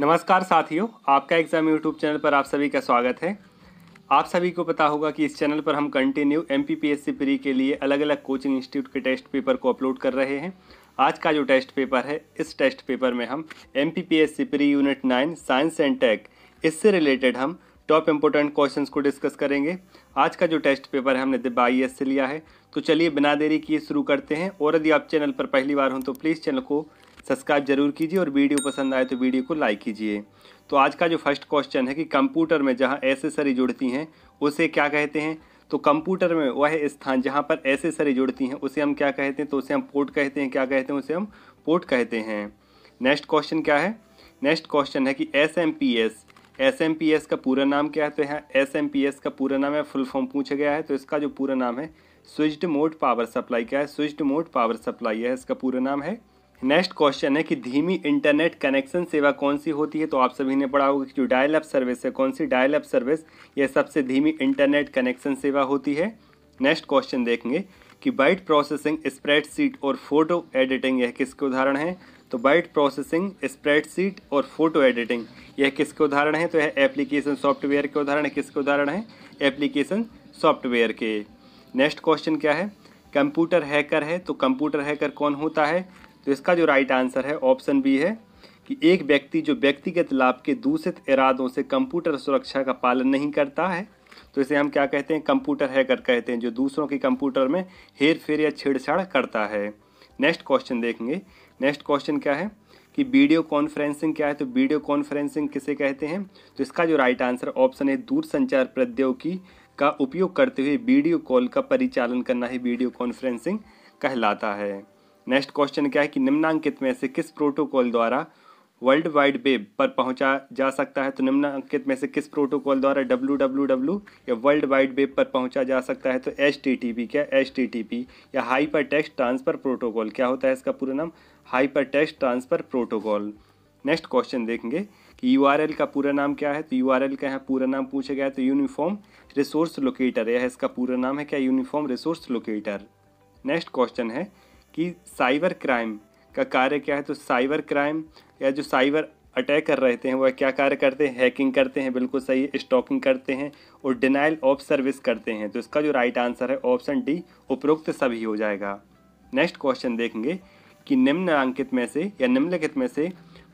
नमस्कार साथियों आपका एग्ज़ाम यूट्यूब चैनल पर आप सभी का स्वागत है आप सभी को पता होगा कि इस चैनल पर हम कंटिन्यू एम पी प्री के लिए अलग अलग कोचिंग इंस्टीट्यूट के टेस्ट पेपर को अपलोड कर रहे हैं आज का जो टेस्ट पेपर है इस टेस्ट पेपर में हम M P pre unit nine science and tech इससे रिलेटेड हम टॉप इम्पोर्टेंट क्वेश्चन को डिस्कस करेंगे आज का जो टेस्ट पेपर है हमने दिब्बा आई से लिया है तो चलिए बिना देरी किए शुरू करते हैं और यदि आप चैनल पर पहली बार हों तो प्लीज़ चैनल को सब्सक्राइब जरूर कीजिए और वीडियो पसंद आए तो वीडियो को लाइक कीजिए तो आज का जो फर्स्ट क्वेश्चन है कि कंप्यूटर में जहाँ एसेसरी जुड़ती हैं उसे क्या कहते हैं तो कंप्यूटर में वह स्थान जहाँ पर एसेसरी जुड़ती हैं उसे हम क्या कहते हैं तो उसे हम पोर्ट कहते हैं क्या कहते हैं उसे हम पोर्ट कहते हैं नेक्स्ट क्वेश्चन क्या है नेक्स्ट क्वेश्चन है कि S M P S S M P S का पूरा नाम क्या है तो यहाँ एस एम पी एस का पूरा नाम है फुल फॉर्म पूछा गया है तो इसका जो पूरा नाम है स्विच्ड मोड पावर सप्लाई क्या है स्विच्ड मोड पावर सप्लाई है इसका पूरा नाम है नेक्स्ट क्वेश्चन है कि धीमी इंटरनेट कनेक्शन सेवा कौन सी होती है तो आप सभी ने पढ़ा होगा कि जो डायल अप सर्विस है कौन सी डायल अप सर्विस यह सबसे धीमी इंटरनेट कनेक्शन सेवा होती है नेक्स्ट क्वेश्चन देखेंगे कि बाइट प्रोसेसिंग स्प्रेडशीट और फोटो एडिटिंग यह किसके उदाहरण है तो बाइट प्रोसेसिंग स्प्रेडशीट और फोटो एडिटिंग यह किसके उदाहरण है तो यह एप्लीकेशन सॉफ्टवेयर के उदाहरण किसके उदाहरण है एप्लीकेशन सॉफ्टवेयर के नेक्स्ट क्वेश्चन क्या है कंप्यूटर हैकर है तो कंप्यूटर हैकर कौन होता है तो इसका जो राइट आंसर है ऑप्शन बी है कि एक व्यक्ति जो व्यक्तिगत लाभ के दूषित इरादों से कंप्यूटर सुरक्षा का पालन नहीं करता है तो इसे हम क्या कहते हैं कंप्यूटर हैकर कहते हैं जो दूसरों के कंप्यूटर में हेर फेर या छेड़छाड़ करता है नेक्स्ट क्वेश्चन देखेंगे नेक्स्ट क्वेश्चन क्या है कि वीडियो कॉन्फ्रेंसिंग क्या है तो वीडियो कॉन्फ्रेंसिंग किसे कहते हैं तो इसका जो राइट आंसर ऑप्शन है दूरसंचार प्रौद्योगिकी का उपयोग करते हुए वीडियो कॉल का परिचालन करना ही वीडियो कॉन्फ्रेंसिंग कहलाता है नेक्स्ट क्वेश्चन क्या है कि निम्नांकित में से किस प्रोटोकॉल द्वारा वर्ल्ड वाइड वेब पर पहुंचा जा सकता है तो निम्नांकित में से किस प्रोटोकॉल द्वारा डब्ल्यू डब्ल्यू डब्ल्यू या वर्ल्ड वाइड वेब पर पहुंचा जा सकता है तो एच टी टी पी क्या एच टी टी पी या हाइपर टेक्स्ट ट्रांसफर प्रोटोकॉल क्या होता है इसका पूरा नाम hyper text transfer protocol next question देखेंगे कि यू आर एल का पूरा नाम क्या है तो यू आर एल का यहाँ पूरा नाम पूछा गया है तो यूनिफॉर्म रिसोर्स लोकेटर यह इसका पूरा नाम है क्या uniform resource locator next question है कि साइबर क्राइम का कार्य क्या है तो साइबर क्राइम या जो साइबर अटैक कर रहे हैं वह क्या कार्य करते हैं हैकिंग करते हैं बिल्कुल सही स्टॉकिंग करते हैं और डिनाइल ऑफ सर्विस करते हैं तो इसका जो राइट आंसर है ऑप्शन डी उपरोक्त सभी हो जाएगा नेक्स्ट क्वेश्चन देखेंगे कि निम्न अंकित में से या निम्नलिखित में से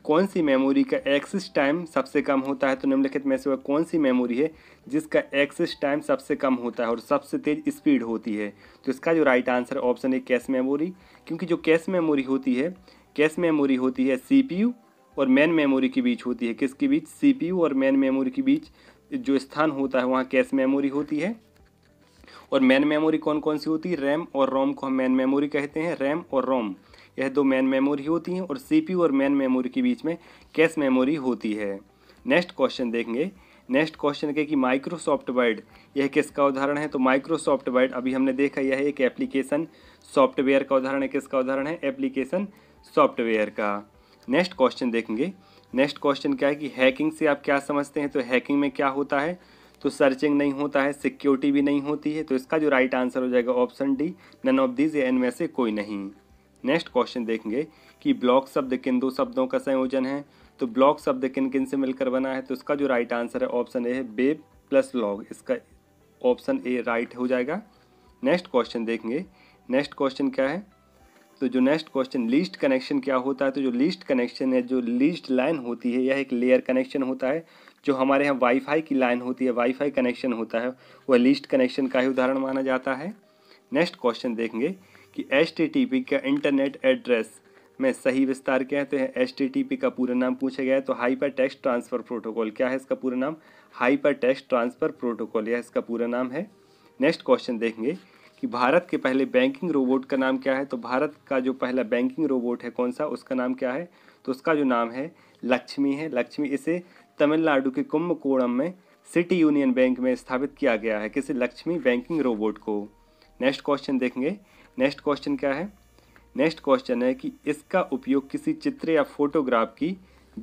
कौन सी मेमोरी का एक्सेस टाइम सबसे कम होता है तो निम्नलिखित में से वह कौन सी मेमोरी है जिसका एक्सेस टाइम सबसे कम होता है और सबसे तेज स्पीड होती है तो इसका जो राइट आंसर ऑप्शन है कैश मेमोरी क्योंकि जो कैश मेमोरी होती है कैश मेमोरी होती है सी और मेन मेमोरी के बीच होती है किसके बीच सी और मेन मेमोरी के बीच जो स्थान होता है वहाँ कैश मेमोरी होती है और मेन मेमोरी कौन कौन सी होती है रैम और रोम को हम मेन मेमोरी कहते हैं रैम और रोम यह दो मैन मेमोरी होती हैं और सी और मैन मेमोरी के बीच में कैश मेमोरी होती है नेक्स्ट क्वेश्चन देखेंगे नेक्स्ट क्वेश्चन के कि माइक्रोसॉफ्ट वर्ड यह किसका उदाहरण है तो माइक्रोसॉफ्ट वर्ड अभी हमने देखा यह एक एप्लीकेशन सॉफ्टवेयर का उदाहरण है किसका उदाहरण है एप्लीकेशन सॉफ्टवेयर का नेक्स्ट क्वेश्चन देखेंगे नेक्स्ट क्वेश्चन क्या है कि हैकिंग से आप क्या समझते हैं तो हैकिंग में क्या होता है तो सर्चिंग नहीं होता है सिक्योरिटी भी नहीं होती है तो इसका जो राइट आंसर हो जाएगा option D none of these एन में से कोई नहीं नेक्स्ट क्वेश्चन देखेंगे कि ब्लॉक शब्द किन दो शब्दों का संयोजन है तो ब्लॉक शब्द किन किन से मिलकर बना है तो इसका जो राइट आंसर है ऑप्शन ए है बेब प्लस लॉग इसका ऑप्शन ए राइट हो जाएगा नेक्स्ट क्वेश्चन देखेंगे नेक्स्ट क्वेश्चन क्या है तो जो नेक्स्ट क्वेश्चन लीस्ट कनेक्शन क्या होता है तो जो लीस्ट कनेक्शन है जो लीस्ट लाइन होती है यह एक लेयर कनेक्शन होता है जो हमारे यहाँ वाईफाई की लाइन होती है वाईफाई कनेक्शन होता है वह लीस्ट कनेक्शन का ही उदाहरण माना जाता है नेक्स्ट क्वेश्चन देखेंगे कि एच का इंटरनेट एड्रेस में सही विस्तार क्या है तो एच का पूरा नाम पूछा गया है तो हाइपर टेक्स्ट ट्रांसफ़र प्रोटोकॉल क्या है इसका पूरा नाम हाइपर टेक्स्ट ट्रांसफ़र प्रोटोकॉल यह इसका पूरा नाम है नेक्स्ट क्वेश्चन देखेंगे कि भारत के पहले बैंकिंग रोबोट का नाम क्या है तो भारत का जो पहला बैंकिंग रोबोट है कौन सा उसका नाम क्या है तो उसका जो नाम है लक्ष्मी है लक्ष्मी इसे तमिलनाडु के कुंभकोणम में सिटी यूनियन बैंक में स्थापित किया गया है किसी लक्ष्मी बैंकिंग रोबोट को नेक्स्ट क्वेश्चन देखेंगे नेक्स्ट क्वेश्चन क्या है नेक्स्ट क्वेश्चन है कि इसका उपयोग किसी चित्र या फोटोग्राफ की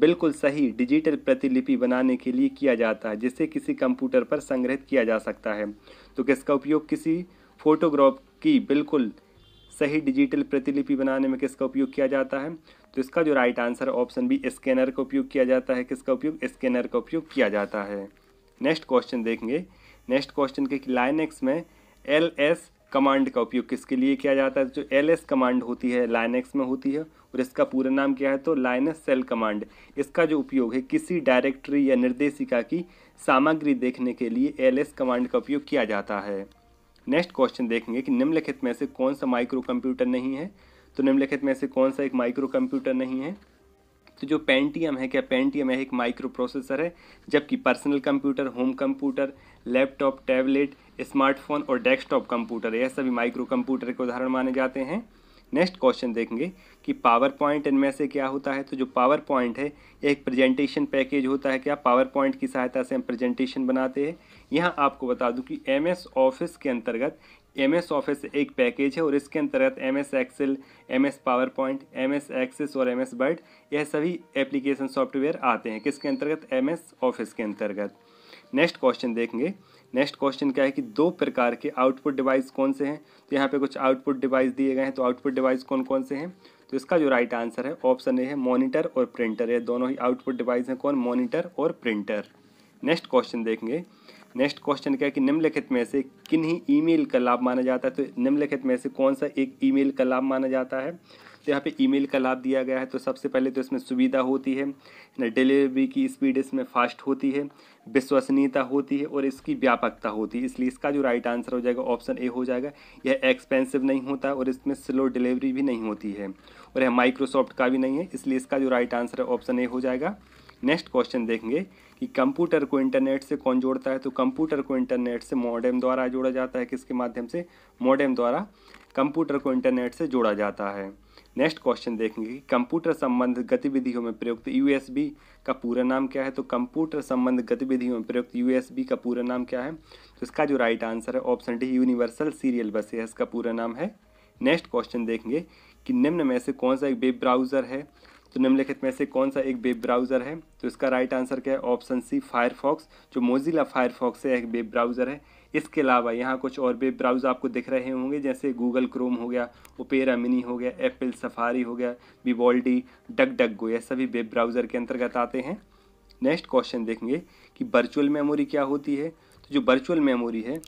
बिल्कुल सही डिजिटल प्रतिलिपि बनाने के लिए किया जाता है जिसे किसी कंप्यूटर पर संग्रहित किया जा सकता है तो किसका उपयोग किसी फोटोग्राफ की बिल्कुल सही डिजिटल प्रतिलिपि बनाने में किसका उपयोग किया जाता है तो इसका जो right answer option B scanner का उपयोग किया जाता है किसका उपयोग स्कैनर का उपयोग किया जाता है नेक्स्ट क्वेश्चन देखेंगे नेक्स्ट क्वेश्चन के लाइनेक्स में एल एस कमांड का उपयोग किसके लिए किया जाता है जो एल कमांड होती है लाइनेक्स में होती है और इसका पूरा नाम क्या है तो लाइनस सेल कमांड इसका जो उपयोग है किसी डायरेक्टरी या निर्देशिका की सामग्री देखने के लिए एल कमांड का उपयोग किया जाता है नेक्स्ट क्वेश्चन देखेंगे कि निम्नलिखित में से कौन सा माइक्रो कंप्यूटर नहीं है तो निम्नलिखित में से कौन सा एक माइक्रो कंप्यूटर नहीं है तो जो पेंटियम है क्या पेंटियम है एक माइक्रो प्रोसेसर है जबकि personal computer home computer laptop tablet smartphone और डेस्कटॉप कंप्यूटर यह सभी माइक्रो कंप्यूटर के उदाहरण माने जाते हैं नेक्स्ट क्वेश्चन देखेंगे कि पावर पॉइंट इनमें से क्या होता है तो जो पावर पॉइंट है एक प्रेजेंटेशन पैकेज होता है क्या पावर पॉइंट की सहायता से हम प्रेजेंटेशन बनाते हैं यहाँ आपको बता दूँ कि एम एस ऑफिस के अंतर्गत एम एस ऑफिस एक पैकेज है और इसके अंतर्गत M S Excel M S PowerPoint M S Access और एम एस बर्ड यह सभी एप्लीकेशन सॉफ्टवेयर आते हैं किसके अंतर्गत एम एस ऑफिस के अंतर्गत नेक्स्ट क्वेश्चन देखेंगे नेक्स्ट क्वेश्चन क्या है कि दो प्रकार के आउटपुट डिवाइस कौन से हैं तो यहाँ पे कुछ आउटपुट डिवाइस दिए गए हैं तो आउटपुट डिवाइस कौन कौन से हैं तो इसका जो राइट आंसर है ऑप्शन ए है मॉनिटर और प्रिंटर ये दोनों ही आउटपुट डिवाइस हैं कौन मॉनिटर और प्रिंटर नेक्स्ट क्वेश्चन देखेंगे नेक्स्ट क्वेश्चन क्या है कि निम्नलिखित में से किन्हीं ईमेल का लाभ माना जाता है तो निम्नलिखित में से कौन सा एक ईमेल का लाभ माना जाता है तो यहाँ पे ईमेल का लाभ दिया गया है तो सबसे पहले तो इसमें सुविधा होती है डिलीवरी की स्पीड इसमें फास्ट होती है विश्वसनीयता होती है और इसकी व्यापकता होती है इसलिए इसका जो राइट आंसर हो जाएगा ऑप्शन ए हो जाएगा यह एक्सपेंसिव नहीं होता और इसमें स्लो डिलीवरी भी नहीं होती है और यह माइक्रोसॉफ्ट का भी नहीं है इसलिए इसका जो राइट आंसर है ऑप्शन ए हो जाएगा नेक्स्ट क्वेश्चन देखेंगे कि कंप्यूटर को इंटरनेट से कौन जोड़ता है तो कंप्यूटर को इंटरनेट से मॉडेम द्वारा जोड़ा जाता है किसके माध्यम से मॉडेम द्वारा कंप्यूटर को इंटरनेट से जोड़ा जाता है नेक्स्ट क्वेश्चन देखेंगे कि कंप्यूटर संबंध गतिविधियों में प्रयुक्त यूएसबी का पूरा नाम क्या है तो कंप्यूटर संबंध गतिविधियों में प्रयुक्त यूएसबी का पूरा नाम क्या है तो इसका जो राइट आंसर है option D universal serial bus है इसका पूरा नाम है नेक्स्ट क्वेश्चन देखेंगे कि निम्न में से कौन सा एक वेब ब्राउज़र है तो निम्नलिखित में से कौन सा एक वेब ब्राउज़र है तो इसका राइट आंसर क्या है ऑप्शन सी फायरफॉक्स जो मोजिला फायरफॉक्स है एक वेब ब्राउज़र है इसके अलावा यहाँ कुछ और वेब ब्राउजर आपको दिख रहे होंगे जैसे गूगल क्रोम हो गया ओपेरा मिनी हो गया एप्पल सफारी हो गया विवॉल्डी डक डक गो यह सभी वेब ब्राउज़र के अंतर्गत आते हैं नेक्स्ट क्वेश्चन देखेंगे कि वर्चुअल मेमोरी क्या होती है तो जो वर्चुअल मेमोरी है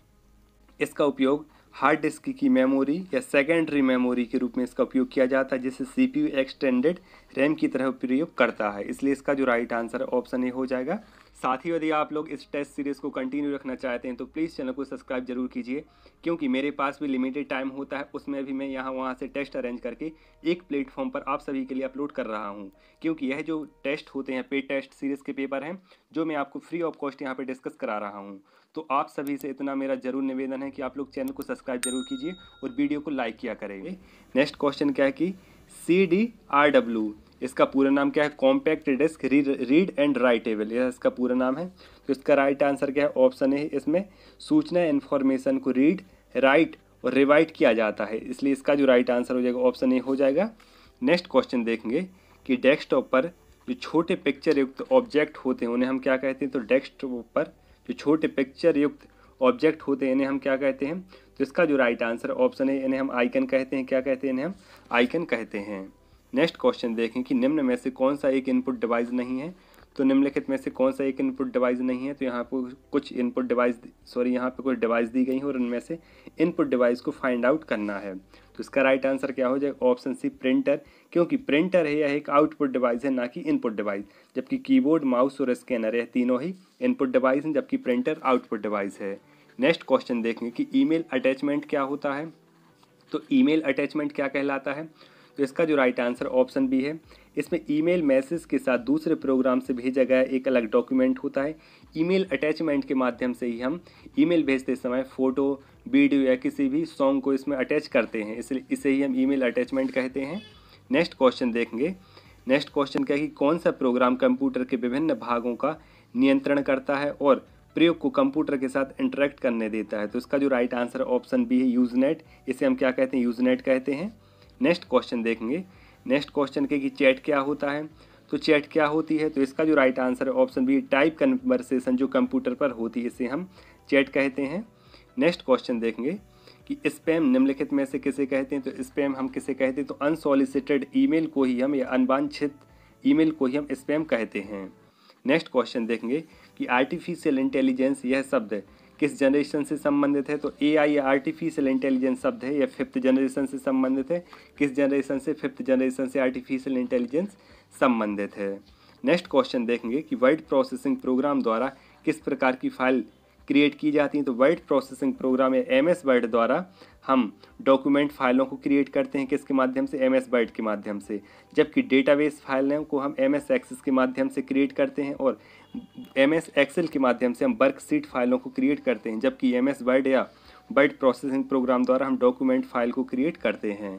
इसका उपयोग हार्ड डिस्क की मेमोरी या सेकेंडरी मेमोरी के रूप में इसका उपयोग किया जाता है जिसे सीपीयू एक्सटेंडेड रैम की तरह उपयोग करता है इसलिए इसका जो राइट आंसर ऑप्शन ए हो जाएगा साथ ही यदि आप लोग इस टेस्ट सीरीज़ को कंटिन्यू रखना चाहते हैं तो प्लीज़ चैनल को सब्सक्राइब जरूर कीजिए क्योंकि मेरे पास भी लिमिटेड टाइम होता है उसमें भी मैं यहाँ वहाँ से टेस्ट अरेंज करके एक प्लेटफॉर्म पर आप सभी के लिए अपलोड कर रहा हूँ क्योंकि यह जो टेस्ट होते हैं पेड टेस्ट सीरीज़ के पेपर हैं जो मैं आपको फ्री ऑफ कॉस्ट यहाँ पर डिस्कस करा रहा हूँ तो आप सभी से इतना मेरा जरूर निवेदन है कि आप लोग चैनल को सब्सक्राइब जरूर कीजिए और वीडियो को लाइक किया करेंगे नेक्स्ट क्वेश्चन क्या है कि सी डी आर डब्ल्यू इसका पूरा नाम क्या है compact disc read and writable यह इसका पूरा नाम है तो इसका राइट आंसर क्या है ऑप्शन है इसमें सूचना इन्फॉर्मेशन को रीड राइट और रिवाइट किया जाता है इसलिए इसका जो राइट आंसर हो जाएगा ऑप्शन ए हो जाएगा नेक्स्ट क्वेश्चन देखेंगे कि डेस्कटॉप पर जो छोटे पिक्चर युक्त ऑब्जेक्ट होते हैं उन्हें हम क्या कहते हैं तो डेस्कटॉप पर जो छोटे पिक्चर युक्त ऑब्जेक्ट होते हैं इन्हें हम क्या कहते हैं तो इसका जो राइट आंसर ऑप्शन है इन्हें हम आइकन कहते हैं क्या कहते हैं इन्हें हम आइकन कहते हैं नेक्स्ट क्वेश्चन देखें कि निम्न में से कौन सा एक इनपुट डिवाइस नहीं है तो निम्नलिखित में से कौन सा एक इनपुट डिवाइस नहीं है तो यहाँ पर कुछ इनपुट डिवाइस सॉरी यहाँ पर कुछ डिवाइस दी गई हैं और उनमें से इनपुट डिवाइस को फाइंड आउट करना है तो इसका राइट आंसर क्या हो जाएगा ऑप्शन सी प्रिंटर क्योंकि प्रिंटर है यह एक आउटपुट डिवाइस है ना कि इनपुट डिवाइस जबकि कीबोर्ड माउस और स्कैनर है तीनों ही इनपुट डिवाइस हैं जबकि प्रिंटर आउटपुट डिवाइस है नेक्स्ट क्वेश्चन देखेंगे कि ईमेल अटैचमेंट क्या होता है तो ईमेल अटैचमेंट क्या कहलाता है तो इसका जो राइट आंसर ऑप्शन बी है इसमें ईमेल मैसेज के साथ दूसरे प्रोग्राम से भेजा गया एक अलग डॉक्यूमेंट होता है ईमेल अटैचमेंट के माध्यम से ही हम ईमेल भेजते समय फ़ोटो वीडियो या किसी भी सॉन्ग को इसमें अटैच करते हैं इसलिए इसे ही हम ईमेल अटैचमेंट कहते हैं नेक्स्ट क्वेश्चन देखेंगे नेक्स्ट क्वेश्चन क्या है कि कौन सा प्रोग्राम कंप्यूटर के विभिन्न भागों का नियंत्रण करता है और प्रयोग को कंप्यूटर के साथ इंटरेक्ट करने देता है तो इसका जो राइट आंसर ऑप्शन बी है यूजनेट इसे हम क्या कहते हैं यूजनेट कहते हैं नेक्स्ट क्वेश्चन देखेंगे नेक्स्ट क्वेश्चन के कि चैट क्या होता है तो चैट क्या होती है तो इसका जो राइट आंसर है ऑप्शन बी टाइप कन्वर्सेशन जो कंप्यूटर पर होती है इसे हम चैट कहते हैं नेक्स्ट क्वेश्चन देखेंगे कि स्पैम निम्नलिखित में से किसे कहते हैं तो स्पैम हम किसे कहते हैं तो अनसॉलिसिटेड ईमेल को ही हम या अनवांछित ईमेल को ही हम स्पैम कहते हैं नेक्स्ट क्वेश्चन देखेंगे कि आर्टिफिशियल इंटेलिजेंस यह शब्द किस जनरेशन से संबंधित है तो ए आई आर्टिफिशियल इंटेलिजेंस शब्द है या फिफ्थ जनरेशन से संबंधित है किस जनरेशन से फिफ्थ जनरेशन से आर्टिफिशियल इंटेलिजेंस संबंधित है नेक्स्ट क्वेश्चन देखेंगे कि वर्ड प्रोसेसिंग प्रोग्राम द्वारा किस प्रकार की फाइल क्रिएट की जाती हैं तो वर्ड प्रोसेसिंग प्रोग्राम या एम एस वर्ड द्वारा हम डॉक्यूमेंट फाइलों को क्रिएट करते हैं किसके माध्यम से एम एस वर्ड के माध्यम से जबकि डेटाबेस फाइलों को हम एम एस एक्सेस के माध्यम से क्रिएट करते हैं और एम एस एक्सेल के माध्यम से हम वर्कशीट फाइलों को क्रिएट करते हैं जबकि एम एस वर्ड या वर्ड प्रोसेसिंग प्रोग्राम द्वारा हम डॉक्यूमेंट फाइल को क्रिएट करते हैं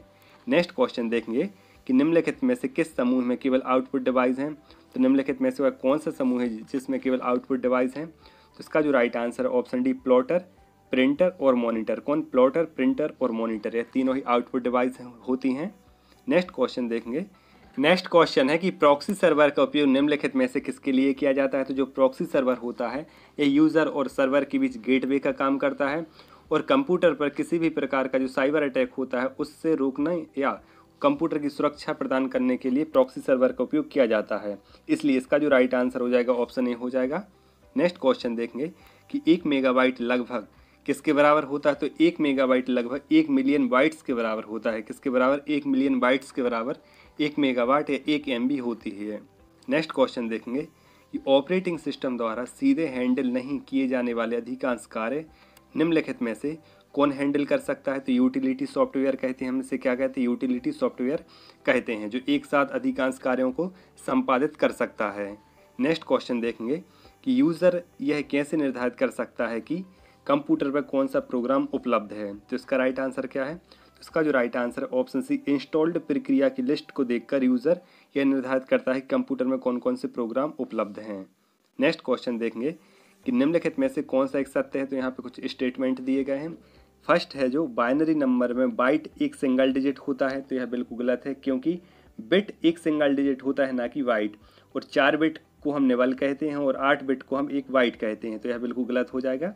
नेक्स्ट क्वेश्चन देखेंगे कि निम्नलिखित में से किस समूह में केवल आउटपुट डिवाइस हैं तो निम्नलिखित में से वह कौन सा समूह है जिसमें केवल आउटपुट डिवाइस हैं तो इसका जो राइट आंसर है ऑप्शन डी प्लॉटर प्रिंटर और मॉनिटर कौन प्लॉटर प्रिंटर और मॉनिटर ये तीनों ही आउटपुट डिवाइस होती हैं नेक्स्ट क्वेश्चन देखेंगे नेक्स्ट क्वेश्चन है कि प्रॉक्सी सर्वर का उपयोग निम्नलिखित में से किसके लिए किया जाता है तो जो प्रॉक्सी सर्वर होता है ये यूज़र और सर्वर के बीच गेटवे का काम करता है और कंप्यूटर पर किसी भी प्रकार का जो साइबर अटैक होता है उससे रोकने या कंप्यूटर की सुरक्षा प्रदान करने के लिए प्रॉक्सी सर्वर का उपयोग किया जाता है इसलिए इसका जो राइट आंसर हो जाएगा ऑप्शन ए हो जाएगा नेक्स्ट क्वेश्चन देखेंगे कि एक मेगाबाइट लगभग किसके बराबर होता है तो एक मेगाबाइट लगभग एक मिलियन बाइट्स के बराबर होता है किसके बराबर एक मिलियन बाइट्स के बराबर एक मेगावाट या एक एम होती है नेक्स्ट क्वेश्चन देखेंगे कि ऑपरेटिंग सिस्टम द्वारा सीधे हैंडल नहीं किए जाने वाले अधिकांश कार्य निम्नलिखित में से कौन हैंडल कर सकता है तो यूटिलिटी सॉफ्टवेयर कहते हैं हम इसे क्या कहते हैं यूटिलिटी सॉफ्टवेयर कहते हैं जो एक साथ अधिकांश कार्यों को संपादित कर सकता है नेक्स्ट क्वेश्चन देखेंगे कि यूज़र यह कैसे निर्धारित कर सकता है कि कंप्यूटर पर कौन सा प्रोग्राम उपलब्ध है तो इसका राइट आंसर क्या है तो इसका जो राइट आंसर है ऑप्शन सी इंस्टॉल्ड प्रक्रिया की लिस्ट को देखकर यूज़र यह निर्धारित करता है कि कंप्यूटर में कौन कौन से प्रोग्राम उपलब्ध हैं नेक्स्ट क्वेश्चन देखेंगे कि निम्नलिखित में से कौन सा एक सत्य है तो यहाँ पे कुछ स्टेटमेंट दिए गए हैं फर्स्ट है जो बाइनरी नंबर में बाइट एक सिंगल डिजिट होता है तो यह बिल्कुल गलत है क्योंकि बिट एक सिंगल डिजिट होता है ना कि वाइट और चार बिट को हम नेवल कहते हैं और आठ बिट को हम एक वाइट कहते हैं तो यह बिल्कुल गलत हो जाएगा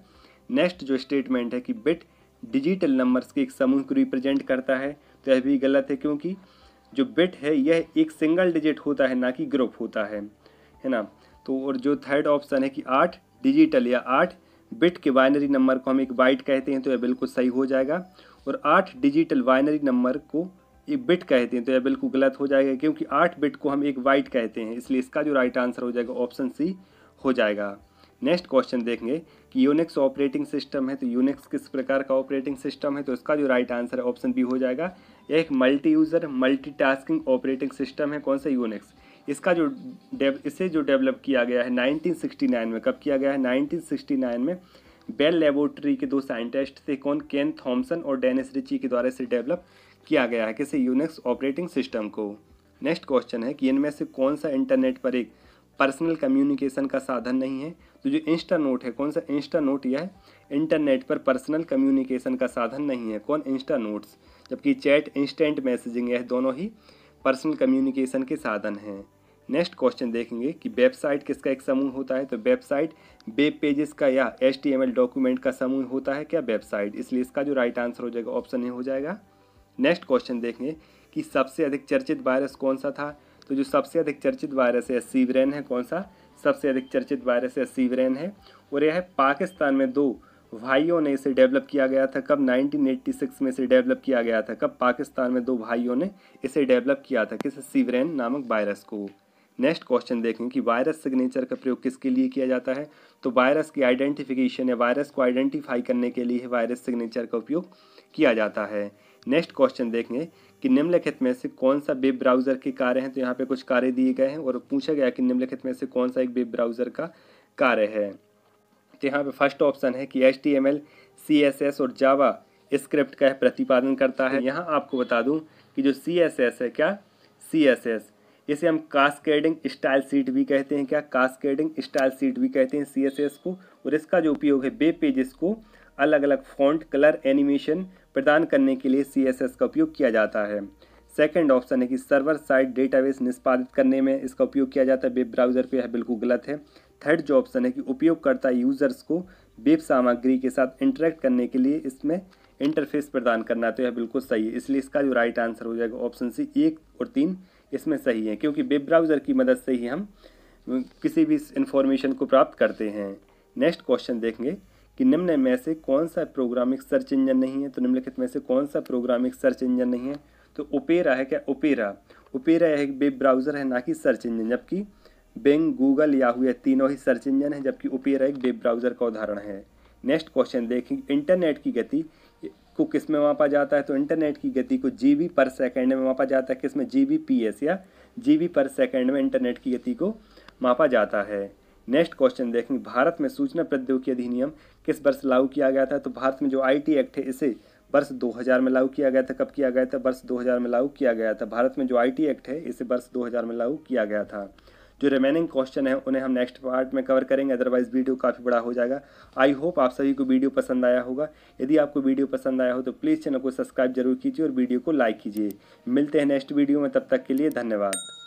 नेक्स्ट जो स्टेटमेंट है कि बिट डिजिटल नंबर्स के एक समूह को रिप्रेजेंट करता है तो यह भी गलत है क्योंकि जो बिट है यह एक सिंगल डिजिट होता है ना कि ग्रुप होता है है ना तो और जो थर्ड ऑप्शन है कि आठ डिजिटल या आठ बिट के बाइनरी नंबर को हम एक बाइट कहते हैं तो यह बिल्कुल सही हो जाएगा और आठ डिजिटल बाइनरी नंबर को ये बिट कहते हैं तो यह बिल्कुल गलत हो जाएगा क्योंकि आठ बिट को हम एक वाइट कहते हैं इसलिए इसका जो राइट आंसर हो जाएगा ऑप्शन सी हो जाएगा नेक्स्ट क्वेश्चन देखेंगे कि यूनिक्स ऑपरेटिंग सिस्टम है तो यूनिक्स किस प्रकार का ऑपरेटिंग सिस्टम है तो इसका जो राइट आंसर है ऑप्शन बी हो जाएगा यह एक multi user tasking operating system है कौन सा यूनिक्स इसका जो डेव इसे जो डेवलप किया गया है 1969 में कब किया गया है 1969 में बेल लेबोरेटरी के दो साइंटिस्ट थे कौन केन थॉम्सन और डेनिस रिची के द्वारा इसे डेवलप किया गया है किसी यूनिक्स ऑपरेटिंग सिस्टम को नेक्स्ट क्वेश्चन है कि इनमें से कौन सा इंटरनेट पर एक पर्सनल कम्युनिकेशन का साधन नहीं है तो जो इंस्टा नोट है कौन सा इंस्टा नोट यह इंटरनेट पर पर्सनल कम्युनिकेशन का साधन नहीं है कौन इंस्टा नोट्स जबकि चैट इंस्टेंट मैसेजिंग यह दोनों ही पर्सनल कम्युनिकेशन के साधन हैं नेक्स्ट क्वेश्चन देखेंगे कि वेबसाइट किसका एक समूह होता है तो वेबसाइट वेब पेजेस का या एच डॉक्यूमेंट का समूह होता है क्या वेबसाइट इसलिए इसका जो राइट आंसर हो जाएगा ऑप्शन ए हो जाएगा नेक्स्ट क्वेश्चन देखें कि सबसे अधिक चर्चित वायरस कौन सा था तो जो सबसे अधिक चर्चित वायरस है सीवरेन है कौन सा सबसे अधिक चर्चित वायरस है सीवरेन है और यह है पाकिस्तान में दो भाइयों ने इसे डेवलप किया गया था कब 1986 में इसे डेवलप किया गया था कब पाकिस्तान में दो भाइयों ने इसे डेवलप किया था किस सीवरेन नामक वायरस को नेक्स्ट क्वेश्चन देखें कि वायरस सिग्नेचर का प्रयोग किसके लिए किया जाता है तो वायरस की आइडेंटिफिकेशन या वायरस को आइडेंटिफाई करने के लिए वायरस सिग्नेचर का उपयोग किया जाता है नेक्स्ट क्वेश्चन देखेंगे कि निम्नलिखित में से कौन सा वेब ब्राउज़र के कार्य हैं तो यहाँ पे कुछ कार्य दिए गए हैं और पूछा गया कि निम्नलिखित में से कौन सा एक वेब ब्राउज़र का कार्य है तो यहाँ पे फर्स्ट ऑप्शन है कि H T M L C S S और जावा स्क्रिप्ट का प्रतिपादन करता है यहाँ आपको बता दूँ कि जो सी एस एस है क्या सी एस एस इसे हम कास्केडिंग स्टाइल सीट भी कहते हैं क्या कास्केडिंग स्टाइल सीट भी कहते हैं सी एस एस को और इसका जो उपयोग है वेब पेजेस को अलग अलग फॉन्ट कलर एनिमेशन प्रदान करने के लिए सी का उपयोग किया जाता है सेकेंड ऑप्शन है कि सर्वर साइड डेटाबेस निष्पादित करने में इसका उपयोग किया जाता है वेब ब्राउज़र पर यह बिल्कुल गलत है थर्ड जो ऑप्शन है कि उपयोगकर्ता यूज़र्स को वेब सामग्री के साथ इंटरेक्ट करने के लिए इसमें इंटरफेस प्रदान करना तो यह बिल्कुल सही है इसलिए इसका जो राइट आंसर हो जाएगा ऑप्शन सी एक और तीन इसमें सही है क्योंकि वेब ब्राउज़र की मदद से ही हम किसी भी इंफॉर्मेशन को प्राप्त करते हैं नेक्स्ट क्वेश्चन देखेंगे कि निम्न में से कौन सा प्रोग्रामिक सर्च इंजन नहीं है तो निम्नलिखित में से कौन सा प्रोग्रामिक सर्च इंजन नहीं है तो ओपेरा है क्या ओपेरा ओपेरा एक वेब ब्राउज़र है ना कि सर्च इंजन जबकि बिंग गूगल याहू हुए तीनों ही सर्च इंजन है जबकि ओपेरा एक वेब ब्राउज़र का उदाहरण है नेक्स्ट क्वेश्चन देखें इंटरनेट की गति को किस में मापा जाता है तो इंटरनेट की गति को जी पर सेकेंड में मापा जाता है किस में जी बी या जी पर सेकेंड में इंटरनेट की गति को मापा जाता है नेक्स्ट क्वेश्चन देखेंगे भारत में सूचना प्रौद्योगिकी अधिनियम किस वर्ष लागू किया गया था तो भारत में जो आईटी एक्ट है इसे वर्ष 2000 में लागू किया गया था कब किया गया था वर्ष 2000 में लागू किया गया था भारत में जो आईटी एक्ट है इसे वर्ष 2000 में लागू किया गया था जो रिमेनिंग क्वेश्चन है उन्हें हम नेक्स्ट पार्ट में कवर करेंगे अदरवाइज वीडियो काफ़ी बड़ा हो जाएगा आई होप आप सभी को वीडियो पसंद आया होगा यदि आपको वीडियो पसंद आया हो तो प्लीज़ चैनल को सब्सक्राइब जरूर कीजिए और वीडियो को लाइक कीजिए मिलते हैं नेक्स्ट वीडियो में तब तक के लिए धन्यवाद